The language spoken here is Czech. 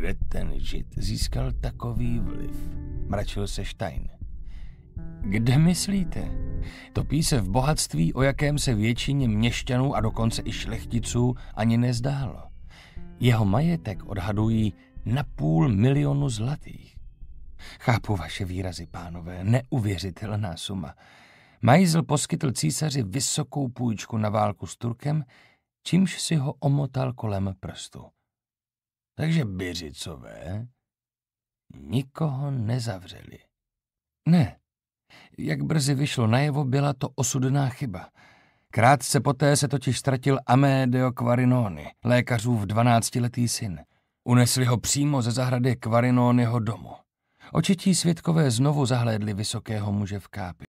Kde ten žid získal takový vliv? Mračil se Stein. Kde myslíte? Topí se v bohatství, o jakém se většině měšťanů a dokonce i šlechticů ani nezdálo. Jeho majetek odhadují na půl milionu zlatých. Chápu vaše výrazy, pánové, neuvěřitelná suma. Majzl poskytl císaři vysokou půjčku na válku s Turkem, čímž si ho omotal kolem prstu. Takže byřicové nikoho nezavřeli. Ne, jak brzy vyšlo najevo, byla to osudná chyba. Krátce poté se totiž ztratil Amédeo Quarinoni, lékařův dvanáctiletý syn. Unesli ho přímo ze zahrady Quarinoniho domu. Očití světkové znovu zahlédli vysokého muže v kápi.